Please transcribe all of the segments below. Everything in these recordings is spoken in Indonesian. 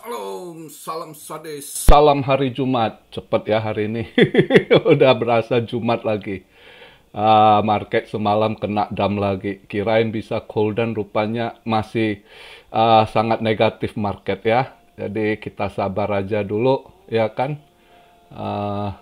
Salam, salam sade, salam hari Jumat. Cepet ya hari ini. Udah berasa Jumat lagi. Uh, market semalam kena dam lagi. Kirain bisa cold dan rupanya masih uh, sangat negatif market ya. Jadi kita sabar aja dulu, ya kan? Uh,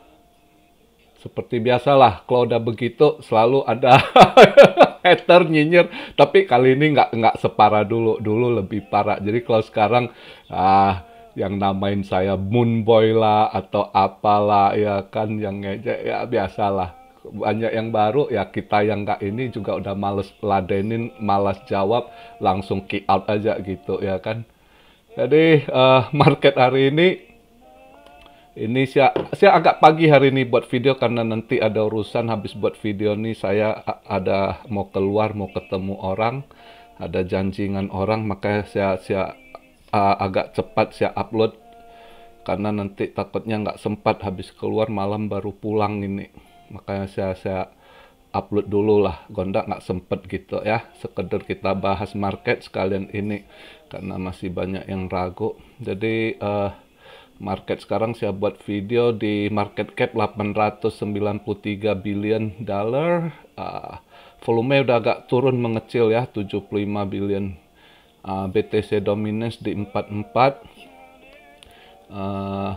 seperti biasalah, kalau udah begitu selalu ada hater nyinyir tapi kali ini nggak nggak separah dulu dulu lebih parah jadi kalau sekarang ah yang namain saya Moon Boy lah atau apalah ya kan yang ngejek ya biasalah banyak yang baru ya kita yang nggak ini juga udah males ladenin malas jawab langsung kick out aja gitu ya kan jadi uh, market hari ini ini saya saya agak pagi hari ini buat video karena nanti ada urusan habis buat video ini saya ada mau keluar mau ketemu orang ada janjingan orang makanya saya saya uh, agak cepat saya upload karena nanti takutnya nggak sempat habis keluar malam baru pulang ini makanya saya saya upload dulu lah gondak nggak sempet gitu ya sekedar kita bahas market sekalian ini karena masih banyak yang ragu jadi uh, market sekarang saya buat video di market cap 893 billion dollar uh, volume udah agak turun mengecil ya 75 billion uh, ah, BTC dominance di 44 uh,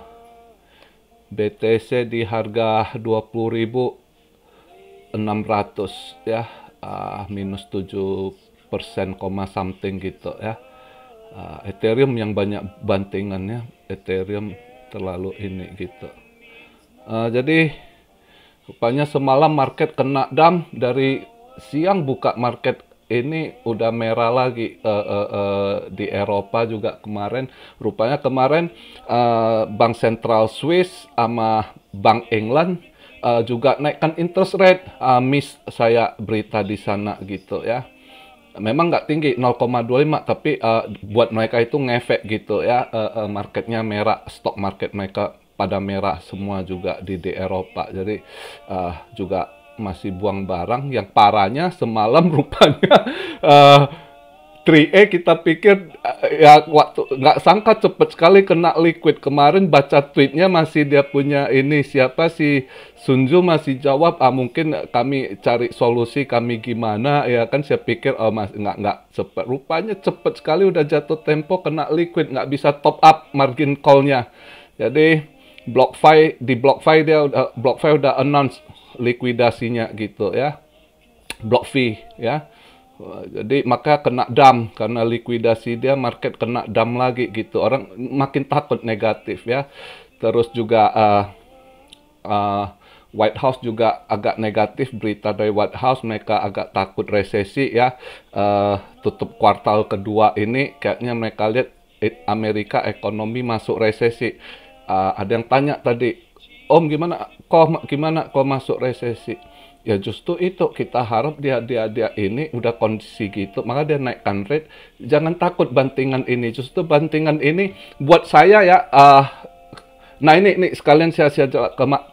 BTC di harga 20.600 ya uh, minus 7 persen, something gitu ya uh, Ethereum yang banyak bantingannya Ethereum terlalu ini gitu. Uh, jadi rupanya semalam market kena dam dari siang buka market ini udah merah lagi uh, uh, uh, di Eropa juga kemarin. Rupanya kemarin uh, Bank Sentral Swiss sama Bank England uh, juga naikkan interest rate. Uh, miss saya berita di sana gitu ya memang nggak tinggi 0,25 tapi uh, buat mereka itu ngefek gitu ya uh, uh, marketnya merah stock market mereka pada merah semua juga di, di Eropa jadi uh, juga masih buang barang yang parahnya semalam rupanya uh, 3A e, kita pikir eh, ya waktu nggak sangka cepet sekali kena liquid kemarin baca tweetnya masih dia punya ini siapa si Sunju masih jawab ah mungkin kami cari solusi kami gimana ya kan saya pikir oh mas nggak nggak cepet rupanya cepet sekali udah jatuh tempo kena liquid nggak bisa top up margin callnya jadi block BlockFi di block BlockFi dia udah block BlockFi udah announce likuidasinya gitu ya block BlockFi ya jadi maka kena dam karena likuidasi dia market kena dam lagi gitu orang makin takut negatif ya terus juga uh, uh, White House juga agak negatif berita dari White House mereka agak takut resesi ya uh, tutup kuartal kedua ini kayaknya mereka lihat Amerika ekonomi masuk resesi uh, ada yang tanya tadi Om gimana kok gimana kok masuk resesi ya justru itu kita harap dia dia dia ini udah kondisi gitu maka dia naikkan rate jangan takut bantingan ini justru bantingan ini buat saya ya uh, nah ini ini sekalian saya saya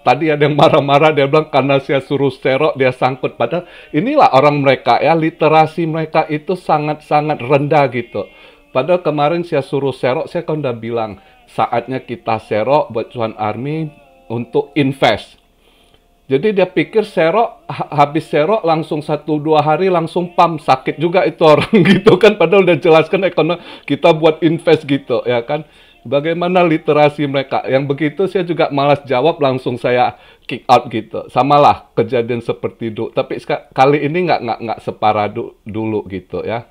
tadi ada yang marah-marah dia bilang karena saya suruh serok dia sangkut padahal inilah orang mereka ya literasi mereka itu sangat-sangat rendah gitu padahal kemarin saya suruh serok saya kan udah bilang saatnya kita serok buat cuan army untuk invest jadi dia pikir serok habis serok langsung satu dua hari langsung pam sakit juga itu orang gitu kan padahal udah jelaskan ekonomi kita buat invest gitu ya kan bagaimana literasi mereka yang begitu saya juga malas jawab langsung saya kick out gitu samalah kejadian seperti itu tapi kali ini nggak nggak nggak separah du dulu gitu ya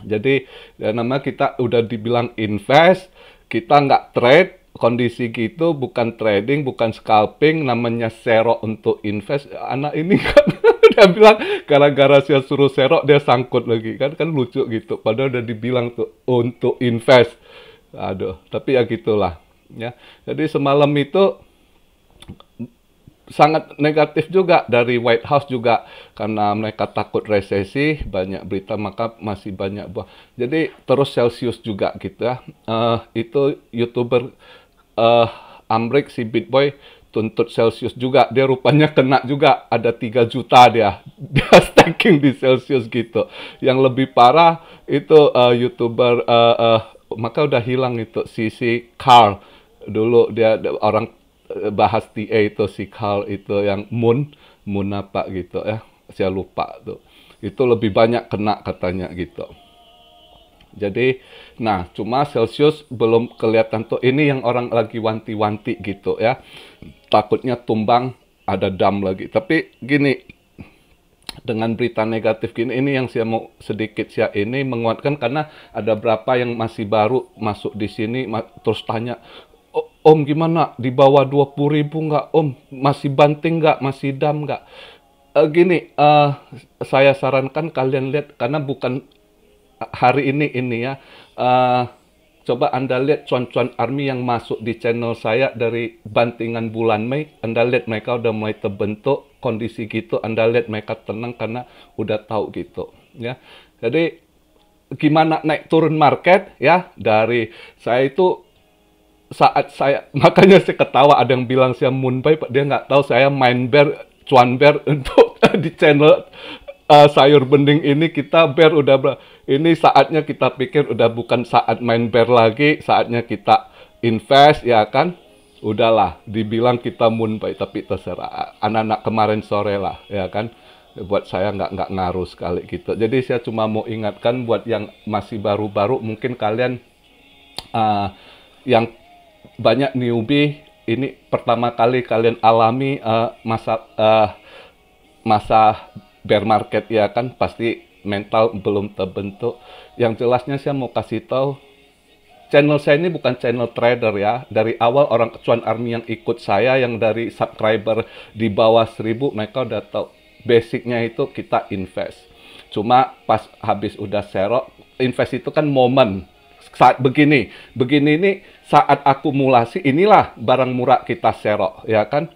jadi ya, nama kita udah dibilang invest kita nggak trade kondisi gitu bukan trading bukan scalping namanya serok untuk invest anak ini kan dia bilang gara-gara saya suruh serok dia sangkut lagi kan kan lucu gitu padahal udah dibilang tuh untuk invest aduh tapi ya gitulah ya jadi semalam itu sangat negatif juga dari White House juga karena mereka takut resesi banyak berita maka masih banyak buah jadi terus Celsius juga gitu ya uh, itu youtuber uh, Amrik si Bitboy tuntut Celsius juga. Dia rupanya kena juga ada 3 juta dia. Dia staking di Celsius gitu. Yang lebih parah itu uh, YouTuber uh, uh, maka udah hilang itu si si Carl dulu dia orang bahas TA itu si Carl itu yang Moon Moon apa gitu ya. Saya lupa tuh. Itu lebih banyak kena katanya gitu. Jadi, nah cuma Celsius belum kelihatan tuh ini yang orang lagi wanti-wanti gitu ya. Takutnya tumbang ada dam lagi. Tapi gini, dengan berita negatif gini ini yang saya mau sedikit saya ini menguatkan karena ada berapa yang masih baru masuk di sini terus tanya Om gimana di bawah 20 ribu nggak Om masih banting nggak masih dam nggak uh, gini uh, saya sarankan kalian lihat karena bukan hari ini ini ya. Uh, coba Anda lihat cuan-cuan army yang masuk di channel saya dari bantingan bulan Mei. Anda lihat mereka udah mulai terbentuk kondisi gitu. Anda lihat mereka tenang karena udah tahu gitu. Ya, jadi gimana naik turun market ya dari saya itu saat saya makanya saya ketawa ada yang bilang saya Mumbai Pak dia nggak tahu saya main bear cuan bear untuk di channel uh, sayur bening ini kita bear udah ber ini saatnya kita pikir udah bukan saat main bear lagi, saatnya kita invest ya kan. Udahlah, dibilang kita moonbay tapi terserah. Anak-anak kemarin sore lah ya kan. Buat saya nggak nggak ngaruh sekali gitu. Jadi saya cuma mau ingatkan buat yang masih baru-baru mungkin kalian uh, yang banyak newbie ini pertama kali kalian alami uh, masa uh, masa bear market ya kan pasti mental belum terbentuk. Yang jelasnya saya mau kasih tahu channel saya ini bukan channel trader ya. Dari awal orang kecuan army yang ikut saya yang dari subscriber di bawah 1000 mereka udah tahu basicnya itu kita invest. Cuma pas habis udah serok, invest itu kan momen. Saat begini, begini ini saat akumulasi inilah barang murah kita serok ya kan.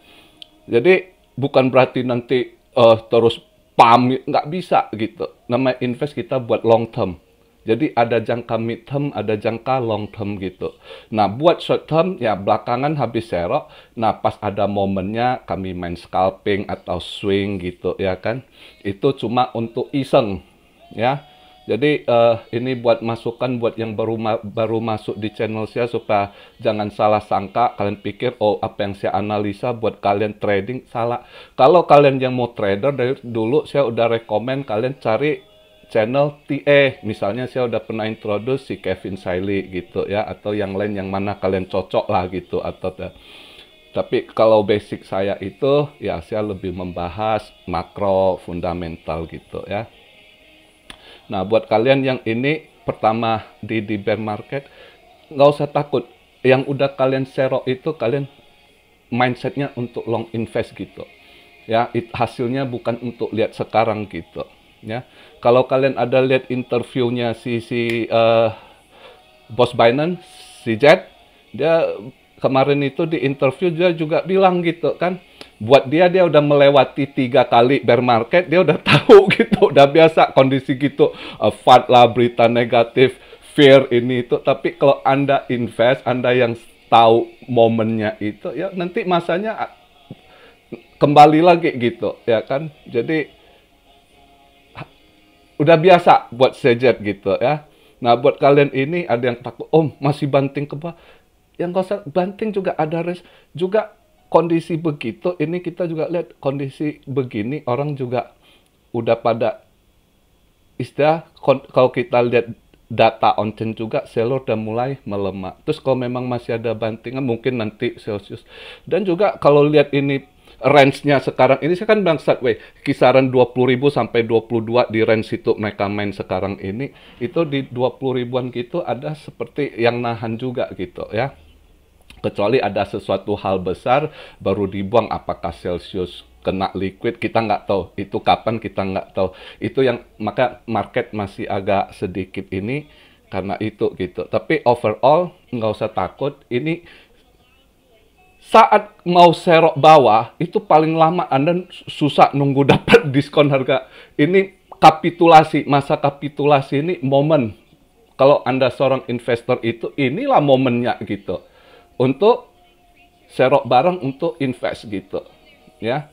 Jadi bukan berarti nanti uh, terus pam nggak bisa gitu Namanya invest kita buat long term jadi ada jangka mid term, ada jangka long term gitu. Nah, buat short term ya belakangan habis serok. Nah, pas ada momennya kami main scalping atau swing gitu ya kan. Itu cuma untuk iseng ya jadi uh, ini buat masukan buat yang baru ma baru masuk di channel saya supaya jangan salah sangka kalian pikir oh apa yang saya analisa buat kalian trading salah. Kalau kalian yang mau trader dari dulu saya udah rekomend kalian cari channel TE misalnya saya udah pernah introduce si Kevin Siley gitu ya atau yang lain yang mana kalian cocok lah gitu atau tapi kalau basic saya itu ya saya lebih membahas makro fundamental gitu ya. Nah, buat kalian yang ini pertama di di bear market, nggak usah takut. Yang udah kalian serok itu kalian mindsetnya untuk long invest gitu. Ya, it, hasilnya bukan untuk lihat sekarang gitu. Ya, kalau kalian ada lihat interviewnya si si uh, bos Binance, si Jet, dia kemarin itu di interview dia juga bilang gitu kan buat dia dia udah melewati tiga kali bear market dia udah tahu gitu udah biasa kondisi gitu uh, fad lah berita negatif fear ini itu tapi kalau anda invest anda yang tahu momennya itu ya nanti masanya ah, kembali lagi gitu ya kan jadi udah biasa buat sejet gitu ya nah buat kalian ini ada yang takut om oh, masih banting ke bawah yang kau banting juga ada res juga kondisi begitu ini kita juga lihat kondisi begini orang juga udah pada istilah kalau kita lihat data on chain juga seller udah mulai melemah. Terus kalau memang masih ada bantingan mungkin nanti Celsius. Dan juga kalau lihat ini range-nya sekarang ini saya kan bilang sideway kisaran 20.000 sampai 22 di range itu mereka main sekarang ini itu di 20 ribuan gitu ada seperti yang nahan juga gitu ya kecuali ada sesuatu hal besar baru dibuang apakah Celsius kena liquid kita nggak tahu itu kapan kita nggak tahu itu yang maka market masih agak sedikit ini karena itu gitu tapi overall nggak usah takut ini saat mau serok bawah itu paling lama Anda susah nunggu dapat diskon harga ini kapitulasi masa kapitulasi ini momen kalau Anda seorang investor itu inilah momennya gitu untuk serok barang untuk invest gitu ya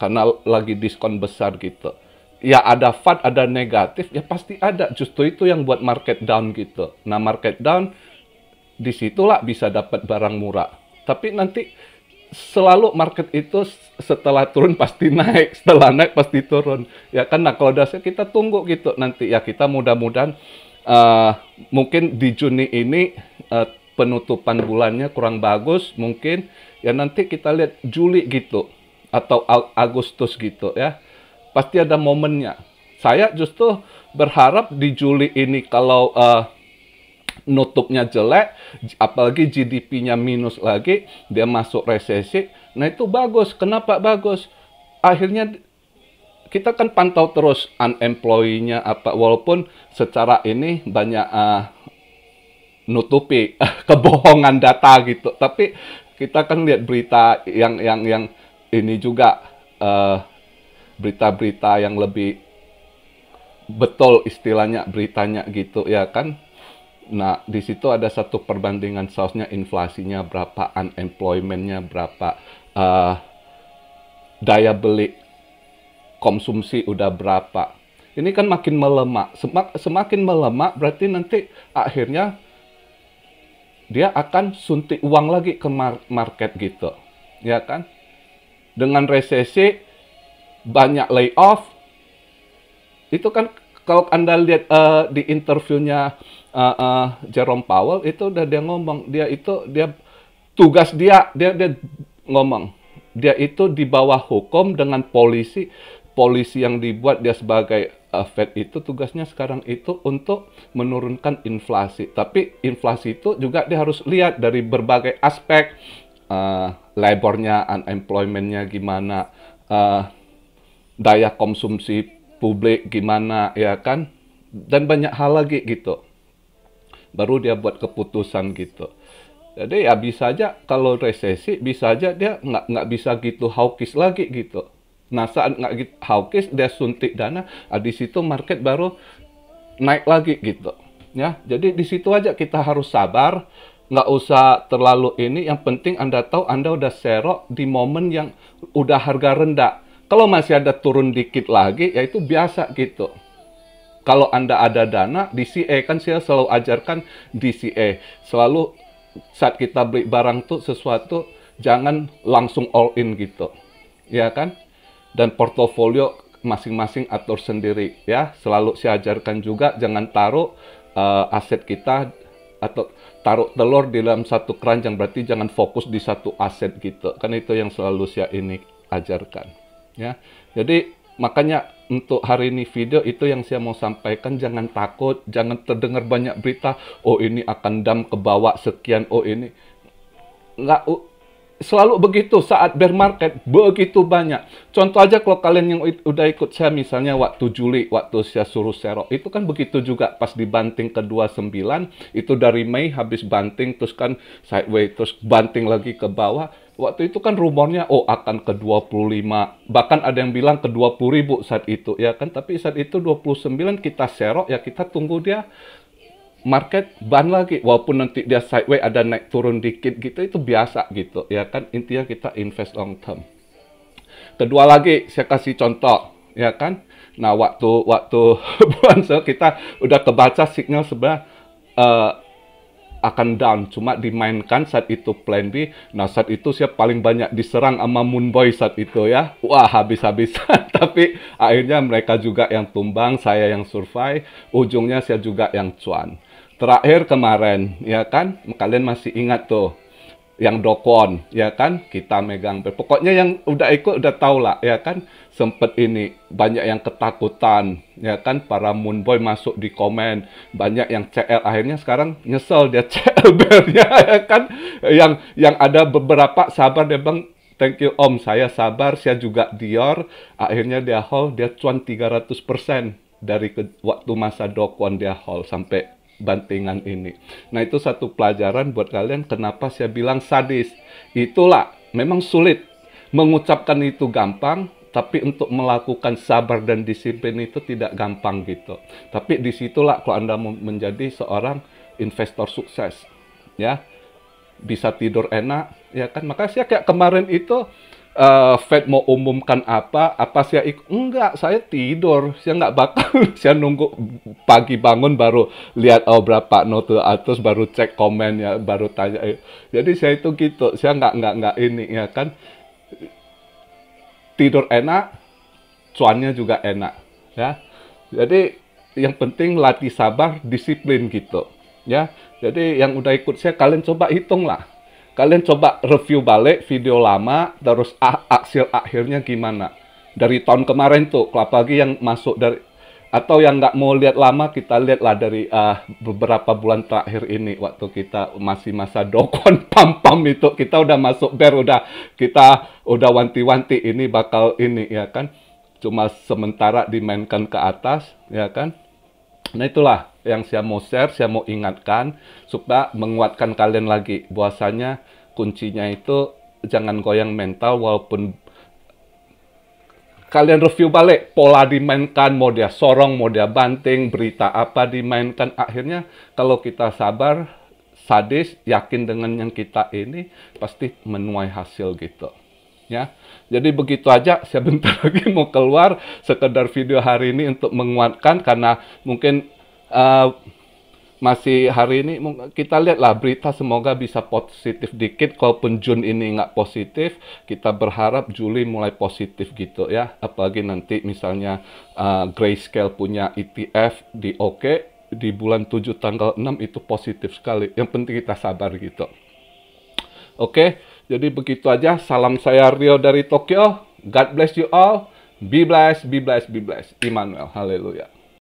karena lagi diskon besar gitu ya ada fat ada negatif ya pasti ada justru itu yang buat market down gitu nah market down disitulah bisa dapat barang murah tapi nanti selalu market itu setelah turun pasti naik setelah naik pasti turun ya kan nah kalau dasar kita tunggu gitu nanti ya kita mudah-mudahan uh, mungkin di Juni ini uh, penutupan bulannya kurang bagus mungkin ya nanti kita lihat Juli gitu atau Agustus gitu ya pasti ada momennya saya justru berharap di Juli ini kalau uh, nutupnya jelek apalagi GDP-nya minus lagi dia masuk resesi nah itu bagus kenapa bagus akhirnya kita kan pantau terus unemployed-nya apa walaupun secara ini banyak uh, nutupi kebohongan data gitu. Tapi kita kan lihat berita yang yang yang ini juga eh, berita-berita uh, yang lebih betul istilahnya beritanya gitu ya kan. Nah, di situ ada satu perbandingan sausnya inflasinya berapa, unemploymentnya berapa, uh, daya beli konsumsi udah berapa. Ini kan makin melemah. Semak, semakin melemah berarti nanti akhirnya dia akan suntik uang lagi ke market gitu. Ya kan? Dengan resesi banyak layoff itu kan kalau Anda lihat uh, di interviewnya uh, uh, Jerome Powell itu udah dia ngomong dia itu dia tugas dia dia dia ngomong dia itu di bawah hukum dengan polisi polisi yang dibuat dia sebagai uh, Fed itu tugasnya sekarang itu untuk menurunkan inflasi. Tapi inflasi itu juga dia harus lihat dari berbagai aspek uh, labornya, unemploymentnya gimana, uh, daya konsumsi publik gimana, ya kan, dan banyak hal lagi gitu. Baru dia buat keputusan gitu. Jadi ya bisa aja kalau resesi bisa aja dia nggak nggak bisa gitu hawkish lagi gitu Nah saat nggak gitu hawkish dia suntik dana nah, di situ market baru naik lagi gitu ya jadi di situ aja kita harus sabar nggak usah terlalu ini yang penting anda tahu anda udah serok di momen yang udah harga rendah kalau masih ada turun dikit lagi ya itu biasa gitu kalau anda ada dana dce kan saya selalu ajarkan dce. selalu saat kita beli barang tuh sesuatu jangan langsung all in gitu ya kan dan portofolio masing-masing atur sendiri ya. Selalu saya ajarkan juga jangan taruh uh, aset kita atau taruh telur di dalam satu keranjang berarti jangan fokus di satu aset gitu. Kan itu yang selalu saya ini ajarkan ya. Jadi makanya untuk hari ini video itu yang saya mau sampaikan jangan takut, jangan terdengar banyak berita, oh ini akan dam ke bawah sekian, oh ini nggak selalu begitu saat bear market begitu banyak. Contoh aja kalau kalian yang udah ikut saya misalnya waktu Juli waktu saya suruh serok itu kan begitu juga pas dibanting ke 29 itu dari Mei habis banting terus kan sideways terus banting lagi ke bawah. Waktu itu kan rumornya oh akan ke 25 bahkan ada yang bilang ke 20 ribu saat itu ya kan tapi saat itu 29 kita serok ya kita tunggu dia market ban lagi walaupun nanti dia sideways ada naik turun dikit gitu itu biasa gitu ya kan intinya kita invest long term kedua lagi saya kasih contoh ya kan nah waktu waktu bulan kita udah kebaca signal sebenarnya uh, akan down cuma dimainkan saat itu plan B nah saat itu siap paling banyak diserang sama Moon Boy saat itu ya wah habis-habisan tapi akhirnya mereka juga yang tumbang saya yang survive ujungnya saya juga yang cuan Terakhir kemarin, ya kan? Kalian masih ingat tuh yang dokon, ya kan? Kita megang. Pokoknya yang udah ikut udah tau lah, ya kan? Sempet ini banyak yang ketakutan, ya kan? Para moon boy masuk di komen, banyak yang CL akhirnya sekarang nyesel dia CL bernya, ya kan? Yang yang ada beberapa sabar deh bang Thank you Om, saya sabar, saya juga Dior. Akhirnya dia haul, dia cuan 300% dari ke, waktu masa dokon dia haul sampai bantingan ini. Nah itu satu pelajaran buat kalian kenapa saya bilang sadis. Itulah memang sulit mengucapkan itu gampang, tapi untuk melakukan sabar dan disiplin itu tidak gampang gitu. Tapi disitulah kalau Anda menjadi seorang investor sukses, ya bisa tidur enak, ya kan. Maka saya kayak kemarin itu uh, Fed mau umumkan apa, apa saya ikut? Enggak, saya tidur. Saya nggak bakal. saya nunggu pagi bangun baru lihat oh berapa note atas ah, baru cek komen ya, baru tanya. Jadi saya itu gitu. Saya nggak nggak nggak ini ya kan. Tidur enak, cuannya juga enak ya. Jadi yang penting latih sabar, disiplin gitu ya. Jadi yang udah ikut saya kalian coba hitung lah kalian coba review balik video lama terus ah, hasil akhirnya gimana dari tahun kemarin tuh kelapa apalagi yang masuk dari atau yang nggak mau lihat lama kita lihatlah dari uh, beberapa bulan terakhir ini waktu kita masih masa dokon pam pam itu kita udah masuk ber udah kita udah wanti-wanti ini bakal ini ya kan cuma sementara dimainkan ke atas ya kan nah itulah yang saya mau share, saya mau ingatkan supaya menguatkan kalian lagi. Bahwasanya kuncinya itu jangan goyang mental walaupun kalian review balik pola dimainkan mau dia sorong mau dia banting berita apa dimainkan akhirnya kalau kita sabar sadis yakin dengan yang kita ini pasti menuai hasil gitu ya jadi begitu aja saya bentar lagi mau keluar sekedar video hari ini untuk menguatkan karena mungkin uh, masih hari ini kita lihatlah berita semoga bisa positif dikit kalaupun Jun ini nggak positif kita berharap Juli mulai positif gitu ya apalagi nanti misalnya uh, Grayscale punya ETF di OK di bulan 7 tanggal 6 itu positif sekali yang penting kita sabar gitu oke jadi begitu aja salam saya Rio dari Tokyo God bless you all be blessed be blessed be blessed Immanuel haleluya